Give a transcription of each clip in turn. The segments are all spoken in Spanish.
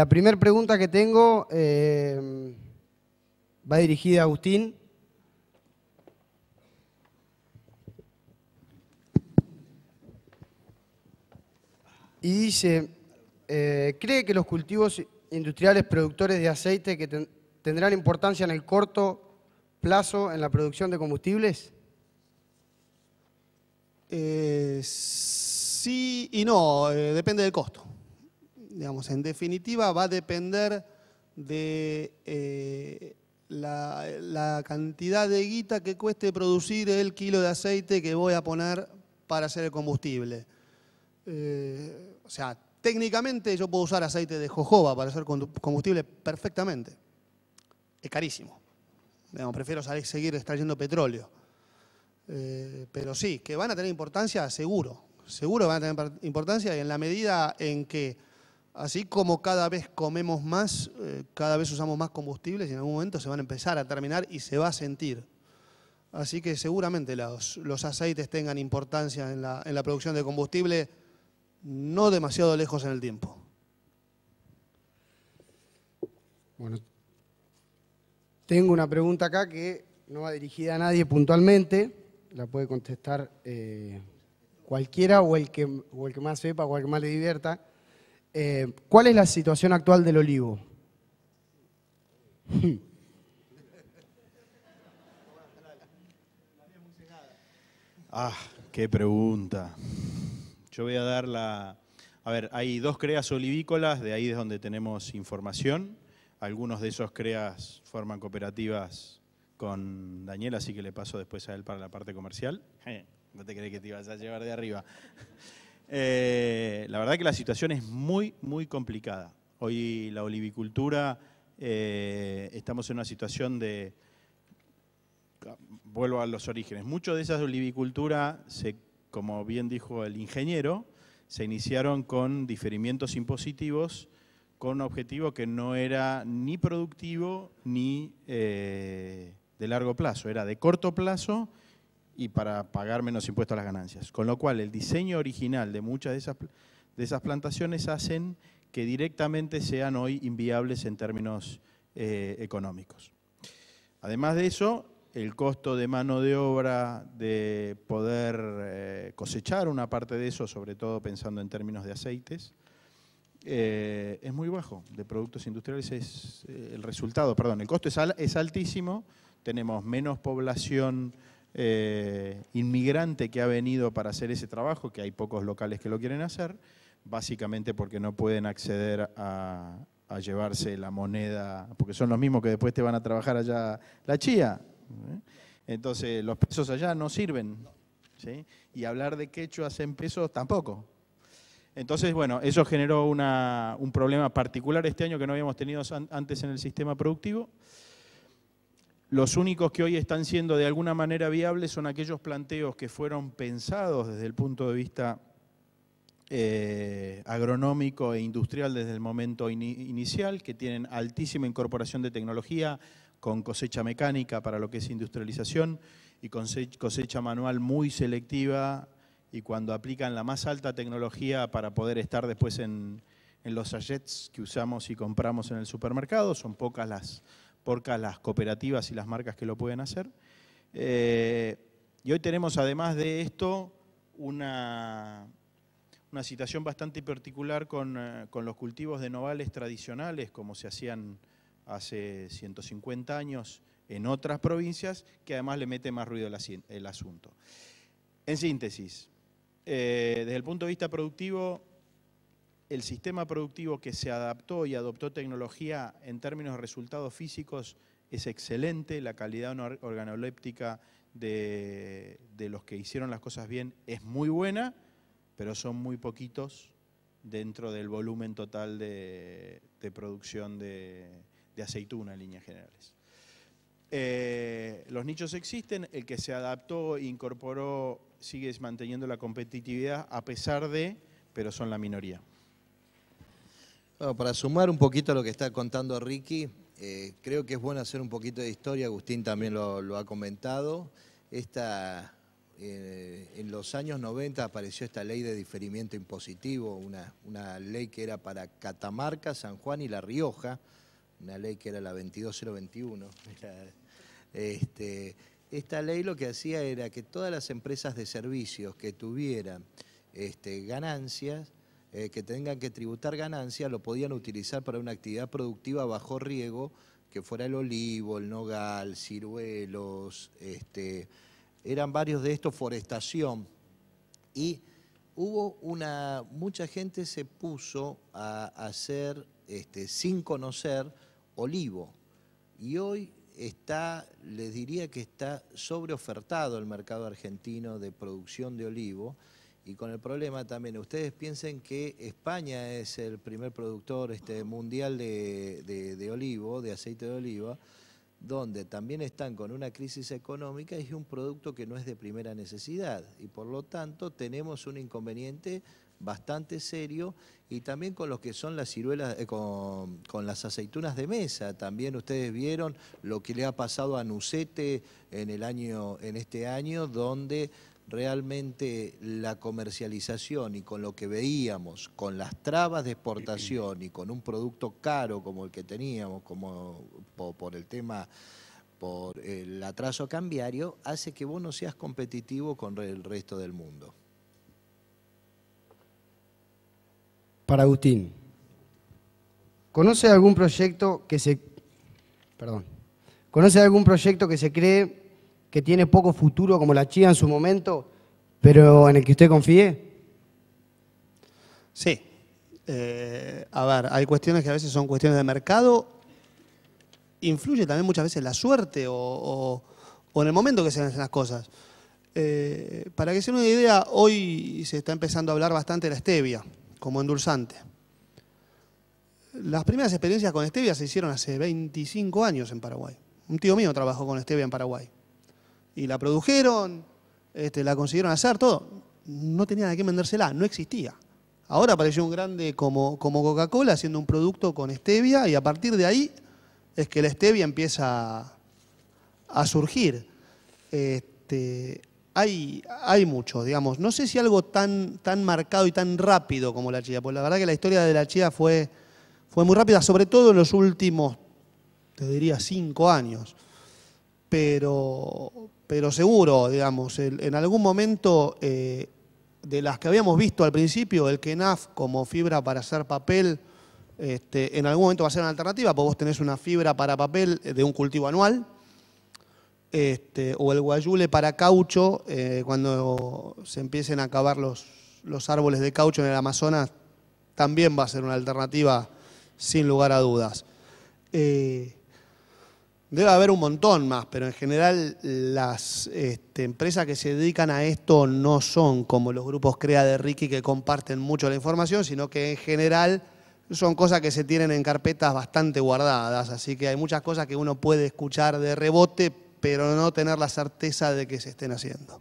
la primera pregunta que tengo eh, va dirigida a Agustín. Y dice, eh, ¿cree que los cultivos industriales productores de aceite que tendrán importancia en el corto plazo en la producción de combustibles? Eh, sí y no, depende del costo en definitiva, va a depender de eh, la, cantidad de guita que cueste producir el kilo de aceite que voy a poner para hacer el combustible. Eh, o sea, técnicamente yo puedo usar aceite de jojoba para hacer combustible perfectamente. Es carísimo. prefiero seguir extrayendo petróleo. Eh, pero sí, que van a tener importancia, seguro. Seguro van a tener importancia y en la medida en que Así como cada vez comemos más, eh, cada vez usamos más combustibles y en algún momento se van a empezar a terminar y se va a sentir. Así que seguramente los, aceites tengan importancia en la, producción de combustible no demasiado lejos en el tiempo. Bueno, tengo una pregunta acá que no va dirigida a nadie puntualmente, la puede contestar eh, cualquiera o el, que, o el que más sepa o el que más le divierta. Eh, ¿Cuál es la situación actual del olivo? ah, qué pregunta. Yo voy a dar la... A ver, hay dos creas olivícolas, de ahí es donde tenemos información. Algunos de esos creas forman cooperativas con Daniel, así que le paso después a él para la parte comercial. No te crees que te ibas a llevar de arriba. Eh, la verdad que la situación es muy, muy complicada. Hoy la olivicultura, eh, estamos en una situación de, vuelvo a los orígenes, Muchos de esas olivicultura, se, como bien dijo el ingeniero, se iniciaron con diferimientos impositivos, con un objetivo que no era ni productivo ni eh, de largo plazo, era de corto plazo y para pagar menos impuestos a las ganancias. Con lo cual, el diseño original de muchas de esas, de esas plantaciones hacen que directamente sean hoy inviables en términos eh, económicos. Además de eso, el costo de mano de obra de poder eh, cosechar una parte de eso, sobre todo pensando en términos de aceites, eh, es muy bajo. De productos industriales es el resultado, perdón, el costo es, es altísimo, tenemos menos población eh, inmigrante que ha venido para hacer ese trabajo, que hay pocos locales que lo quieren hacer, básicamente porque no pueden acceder a, llevarse la moneda, porque son los mismos que después te van a trabajar allá la chía. ¿eh? Entonces, los pesos allá no sirven. ¿sí? Y hablar de quechua en pesos tampoco. Entonces, bueno, eso generó una, un problema particular este año que no habíamos tenido antes en el sistema productivo. Los únicos que hoy están siendo de alguna manera viables son aquellos planteos que fueron pensados desde el punto de vista eh, agronómico e industrial desde el momento inicial, que tienen altísima incorporación de tecnología con cosecha mecánica para lo que es industrialización y cosecha manual muy selectiva y cuando aplican la más alta tecnología para poder estar después en, en los sachets que usamos y compramos en el supermercado, son pocas las por las cooperativas y las marcas que lo pueden hacer. Eh, y hoy tenemos, además de esto, una, una situación bastante particular con, eh, los cultivos de novales tradicionales, como se hacían hace 150 años en otras provincias, que además le mete más ruido el, asunto. En síntesis, eh, desde el punto de vista productivo, el sistema productivo que se adaptó y adoptó tecnología en términos de resultados físicos es excelente, la calidad organoléptica de, los que hicieron las cosas bien es muy buena, pero son muy poquitos dentro del volumen total de, producción de, aceituna en líneas generales. Eh, los nichos existen, el que se adaptó e incorporó sigue manteniendo la competitividad a pesar de, pero son la minoría. Bueno, para sumar un poquito a lo que está contando Ricky, eh, creo que es bueno hacer un poquito de historia, Agustín también lo, ha comentado. Esta, eh, en los años 90 apareció esta ley de diferimiento impositivo, una, ley que era para Catamarca, San Juan y La Rioja, una ley que era la 22021. Este, esta ley lo que hacía era que todas las empresas de servicios que tuvieran este, ganancias, eh, que tengan que tributar ganancias lo podían utilizar para una actividad productiva bajo riego, que fuera el olivo, el nogal, ciruelos, este, eran varios de estos, forestación. Y hubo una, mucha gente se puso a hacer, este, sin conocer, olivo. Y hoy está, les diría que está sobreofertado el mercado argentino de producción de olivo y con el problema también. Ustedes piensen que España es el primer productor este, mundial de, olivo, de aceite de oliva, donde también están con una crisis económica y es un producto que no es de primera necesidad. Y por lo tanto tenemos un inconveniente bastante serio y también con los que son las ciruelas, eh, con, las aceitunas de mesa. También ustedes vieron lo que le ha pasado a Nucete en, el año, en este año, donde realmente la comercialización y con lo que veíamos, con las trabas de exportación y con un producto caro como el que teníamos, como por, el tema, por el atraso cambiario, hace que vos no seas competitivo con el resto del mundo. Para Agustín, ¿conoce algún proyecto que se... Perdón. ¿Conoce algún proyecto que se cree que tiene poco futuro como la Chía en su momento, pero en el que usted confíe? Sí. Eh, a ver, hay cuestiones que a veces son cuestiones de mercado. Influye también muchas veces la suerte o, en el momento que se hacen las cosas. Eh, para que se una idea, hoy se está empezando a hablar bastante de la stevia como endulzante. Las primeras experiencias con stevia se hicieron hace 25 años en Paraguay. Un tío mío trabajó con stevia en Paraguay y la produjeron, este, la consiguieron hacer, todo. No tenía de qué vendérsela, no existía. Ahora apareció un grande como, como Coca-Cola haciendo un producto con stevia y a partir de ahí es que la stevia empieza a, surgir. Este, hay, hay mucho, digamos. No sé si algo tan, tan marcado y tan rápido como la chía, porque la verdad que la historia de la chía fue, fue muy rápida, sobre todo en los últimos, te diría, cinco años pero, pero seguro, digamos, en algún momento eh, de las que habíamos visto al principio, el KENAF como fibra para hacer papel, este, en algún momento va a ser una alternativa, porque vos tenés una fibra para papel de un cultivo anual, este, o el guayule para caucho, eh, cuando se empiecen a acabar los, los árboles de caucho en el Amazonas, también va a ser una alternativa sin lugar a dudas. Eh, Debe haber un montón más, pero en general las este, empresas que se dedican a esto no son como los grupos CREA de Ricky que comparten mucho la información, sino que en general son cosas que se tienen en carpetas bastante guardadas, así que hay muchas cosas que uno puede escuchar de rebote, pero no tener la certeza de que se estén haciendo.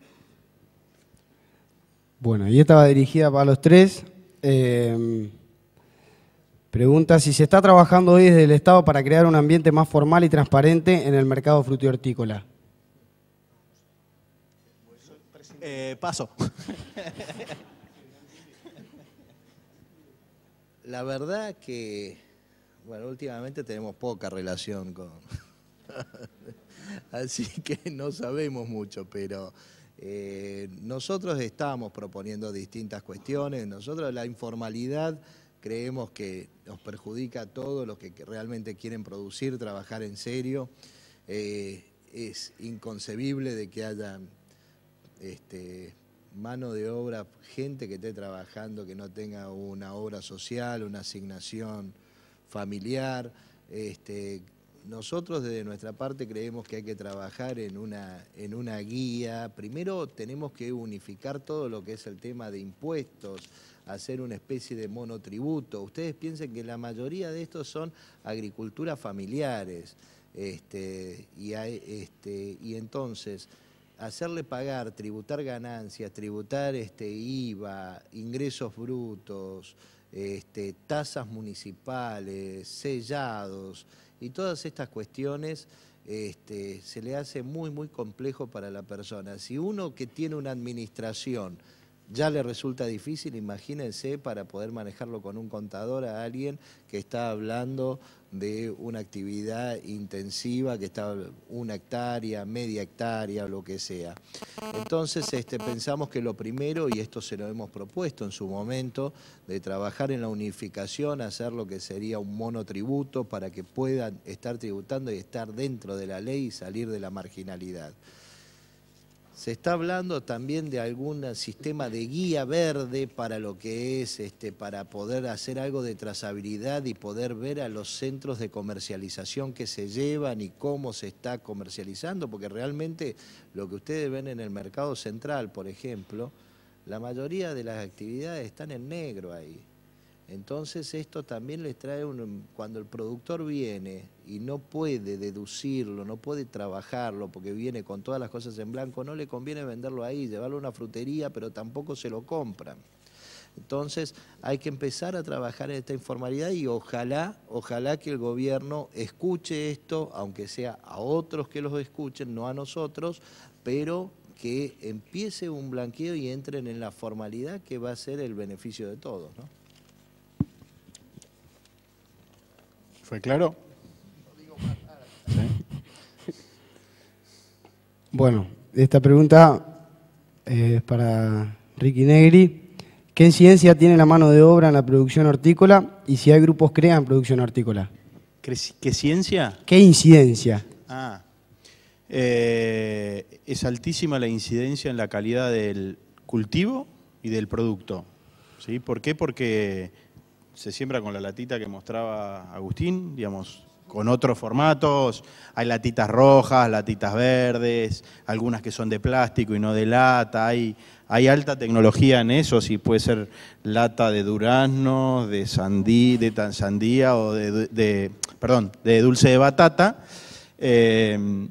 Bueno, y esta va dirigida para los tres. Eh, Pregunta si se está trabajando hoy desde el Estado para crear un ambiente más formal y transparente en el mercado frutihortícola. hortícola. Eh, paso. La verdad que, bueno, últimamente tenemos poca relación con... Así que no sabemos mucho, pero eh, nosotros estamos proponiendo distintas cuestiones. Nosotros la informalidad creemos que nos perjudica a todos los que realmente quieren producir, trabajar en serio. Eh, es inconcebible de que haya este, mano de obra, gente que esté trabajando, que no tenga una obra social, una asignación familiar. Este, nosotros desde nuestra parte creemos que hay que trabajar en una guía. Primero tenemos que unificar todo lo que es el tema de impuestos, hacer una especie de monotributo. Ustedes piensen que la mayoría de estos son agriculturas familiares. Este, este, y, entonces, hacerle pagar, tributar ganancias, tributar este, IVA, ingresos brutos, este, tasas municipales, sellados y todas estas cuestiones este, se le hace muy, muy complejo para la persona. Si uno que tiene una administración ya le resulta difícil, imagínense, para poder manejarlo con un contador a alguien que está hablando de una actividad intensiva, que está una hectárea, media hectárea, lo que sea. Entonces, este, pensamos que lo primero, y esto se lo hemos propuesto en su momento, de trabajar en la unificación, hacer lo que sería un monotributo para que puedan estar tributando y estar dentro de la ley y salir de la marginalidad. Se está hablando también de algún sistema de guía verde para lo que es, este, para poder hacer algo de trazabilidad y poder ver a los centros de comercialización que se llevan y cómo se está comercializando, porque realmente lo que ustedes ven en el mercado central, por ejemplo, la mayoría de las actividades están en negro ahí. Entonces esto también les trae, cuando el productor viene y no puede deducirlo, no puede trabajarlo porque viene con todas las cosas en blanco, no le conviene venderlo ahí, llevarlo a una frutería, pero tampoco se lo compran. Entonces hay que empezar a trabajar en esta informalidad y ojalá, ojalá que el gobierno escuche esto, aunque sea a otros que los escuchen, no a nosotros, pero que empiece un blanqueo y entren en la formalidad que va a ser el beneficio de todos. ¿no? ¿Fue claro? Bueno, esta pregunta eh, es para Ricky Negri. ¿Qué incidencia tiene la mano de obra en la producción hortícola y si hay grupos crean producción hortícola? ¿Qué, ciencia? ¿Qué incidencia? Ah, eh, es altísima la incidencia en la calidad del cultivo y del producto. ¿sí? ¿Por qué? Porque se siembra con la latita que mostraba Agustín, digamos, con otros formatos. Hay latitas rojas, latitas verdes, algunas que son de plástico y no de lata. Hay, alta tecnología en eso, si puede ser lata de durazno, de sandí, de tan sandía o de, perdón, de dulce de batata. Eh,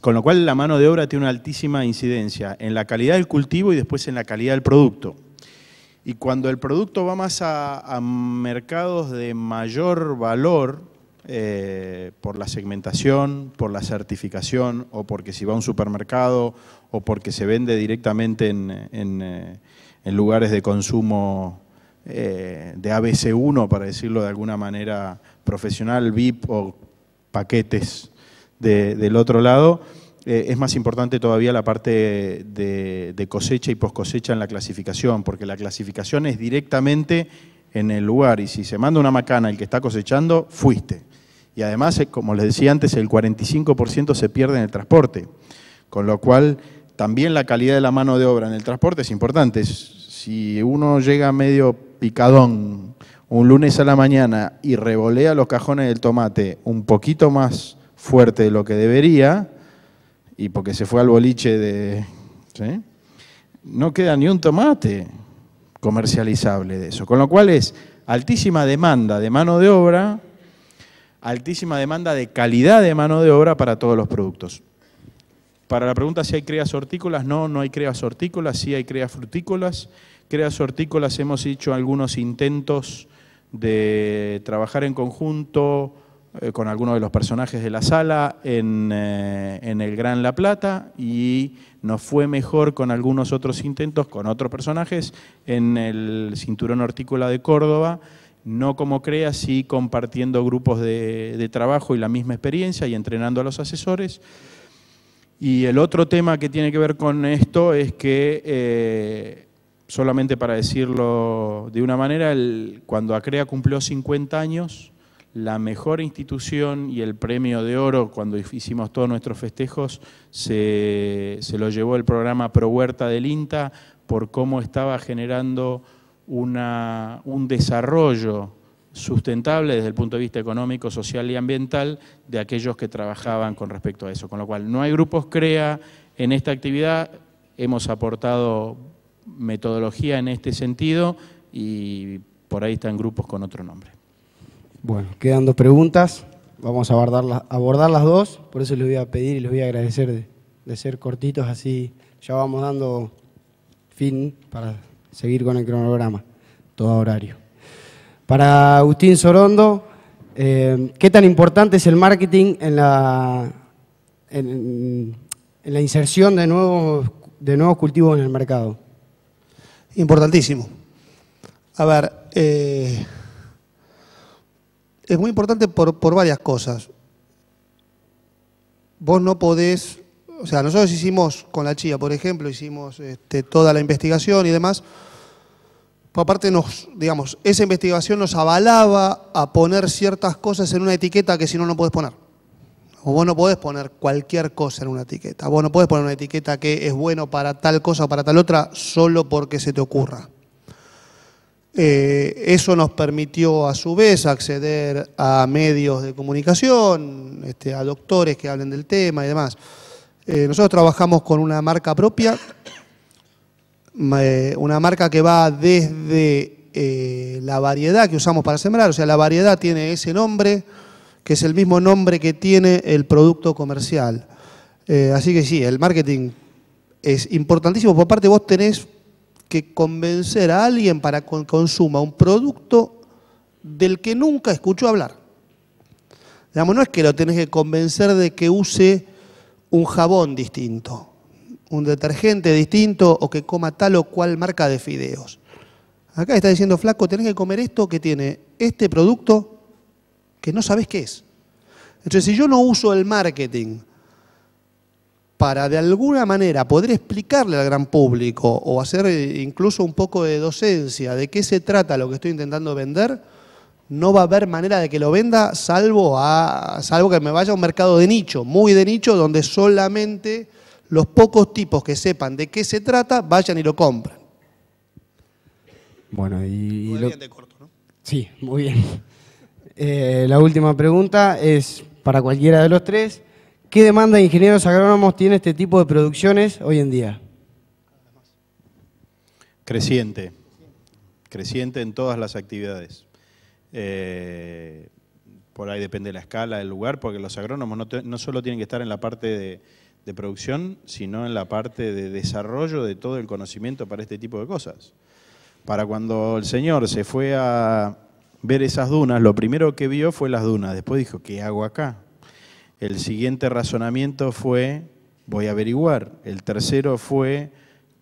con lo cual la mano de obra tiene una altísima incidencia en la calidad del cultivo y después en la calidad del producto. Y cuando el producto va más a, mercados de mayor valor, eh, por la segmentación, por la certificación, o porque si va a un supermercado, o porque se vende directamente en, eh, lugares de consumo eh, de ABC1, para decirlo de alguna manera profesional, VIP o paquetes del otro lado, eh, es más importante todavía la parte de, cosecha y post cosecha en la clasificación, porque la clasificación es directamente en el lugar y si se manda una macana el que está cosechando, fuiste. Y además, eh, como les decía antes, el 45% se pierde en el transporte, con lo cual también la calidad de la mano de obra en el transporte es importante. Si uno llega medio picadón un lunes a la mañana y revolea los cajones del tomate un poquito más fuerte de lo que debería, y porque se fue al boliche de... No queda ni un tomate comercializable de eso. Con lo cual es altísima demanda de mano de obra, altísima demanda de calidad de mano de obra para todos los productos. Para la pregunta si hay creas hortícolas, no, no hay creas hortícolas, sí hay creas frutícolas. Creas hortícolas hemos hecho algunos intentos de trabajar en conjunto, eh, con algunos de los personajes de la sala eh, en, el Gran La Plata y nos fue mejor con algunos otros intentos con otros personajes en el Cinturón Hortícola de Córdoba, no como crea, sí compartiendo grupos de, trabajo y la misma experiencia y entrenando a los asesores. Y el otro tema que tiene que ver con esto es que, eh, solamente para decirlo de una manera, el, cuando ACREA cumplió 50 años, la mejor institución y el premio de oro cuando hicimos todos nuestros festejos se, lo llevó el programa Pro Huerta del INTA por cómo estaba generando un desarrollo sustentable desde el punto de vista económico, social y ambiental de aquellos que trabajaban con respecto a eso. Con lo cual, no hay grupos CREA en esta actividad, hemos aportado metodología en este sentido y por ahí están grupos con otro nombre. Bueno, quedan dos preguntas. Vamos a abordar las dos. Por eso les voy a pedir y les voy a agradecer de, ser cortitos, así ya vamos dando fin para seguir con el cronograma, todo horario. Para Agustín Sorondo, eh, ¿qué tan importante es el marketing en la, en, la inserción de nuevos, de nuevos cultivos en el mercado? Importantísimo. A ver, eh, es muy importante por, varias cosas. Vos no podés, o sea, nosotros hicimos con la chía, por ejemplo, hicimos este, toda la investigación y demás. Por pues aparte, nos, digamos, esa investigación nos avalaba a poner ciertas cosas en una etiqueta que si no, no podés poner. O vos no podés poner cualquier cosa en una etiqueta. Vos no podés poner una etiqueta que es bueno para tal cosa o para tal otra solo porque se te ocurra. Eh, eso nos permitió a su vez acceder a medios de comunicación, este, a doctores que hablen del tema y demás. Eh, nosotros trabajamos con una marca propia, eh, una marca que va desde la variedad que usamos para sembrar, o sea, la variedad tiene ese nombre, que es el mismo nombre que tiene el producto comercial. así que sí, el marketing es importantísimo, por parte vos tenés que convencer a alguien para que consuma un producto del que nunca escuchó hablar. Digamos, no es que lo tenés que convencer de que use un jabón distinto, un detergente distinto o que coma tal o cual marca de fideos. Acá está diciendo, flaco, tenés que comer esto que tiene este producto que no sabes qué es. Entonces, si yo no uso el marketing para de alguna manera poder explicarle al gran público o hacer eh, incluso un poco de docencia de qué se trata lo que estoy intentando vender, no va a haber manera de que lo venda salvo, a, salvo que me vaya a un mercado de nicho, muy de nicho, donde solamente los pocos tipos que sepan de qué se trata vayan y lo compran. Bueno, y... Sí, muy bien. Eh, la última pregunta es para cualquiera de los tres. ¿Qué demanda de ingenieros agrónomos tiene este tipo de producciones hoy en día? Creciente, creciente en todas las actividades. Eh, por ahí depende la escala, del lugar, porque los agrónomos no, solo tienen que estar en la parte de, de, producción, sino en la parte de desarrollo de todo el conocimiento para este tipo de cosas. Para cuando el señor se fue a ver esas dunas, lo primero que vio fue las dunas, después dijo, ¿qué hago acá? El siguiente razonamiento fue, voy a averiguar. El tercero fue,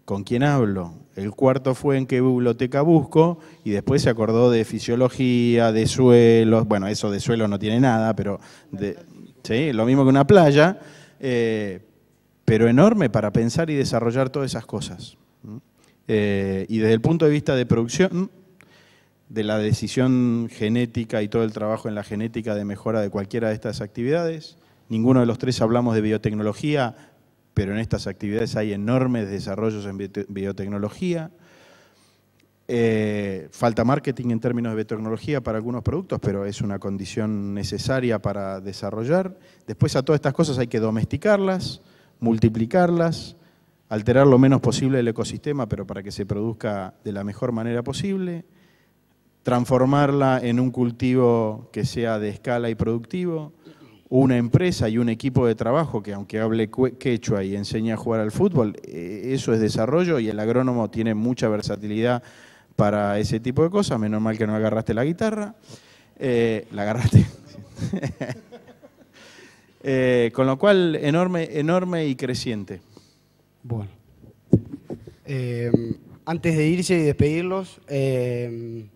¿con quién hablo? El cuarto fue, ¿en qué biblioteca busco? Y después se acordó de fisiología, de suelos. Bueno, eso de suelo no tiene nada, pero de, sí, lo mismo que una playa. Eh, pero enorme para pensar y desarrollar todas esas cosas. Mm. Eh, y desde el punto de vista de producción, de la decisión genética y todo el trabajo en la genética de mejora de cualquiera de estas actividades, Ninguno de los tres hablamos de biotecnología, pero en estas actividades hay enormes desarrollos en biotecnología. Eh, falta marketing en términos de biotecnología para algunos productos, pero es una condición necesaria para desarrollar. Después a todas estas cosas hay que domesticarlas, multiplicarlas, alterar lo menos posible el ecosistema, pero para que se produzca de la mejor manera posible, transformarla en un cultivo que sea de escala y productivo, una empresa y un equipo de trabajo que aunque hable quechua y enseñe a jugar al fútbol, eh, eso es desarrollo y el agrónomo tiene mucha versatilidad para ese tipo de cosas, menos mal que no agarraste la guitarra, eh, la agarraste. Eh, con lo cual, enorme, enorme y creciente. Bueno. antes de irse y despedirlos, les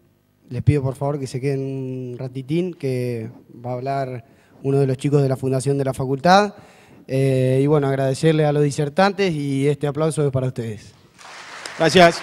pido por favor que se queden un ratitín, que va a hablar uno de los chicos de la fundación de la facultad. Eh, y bueno, agradecerle a los disertantes y este aplauso es para ustedes. Gracias.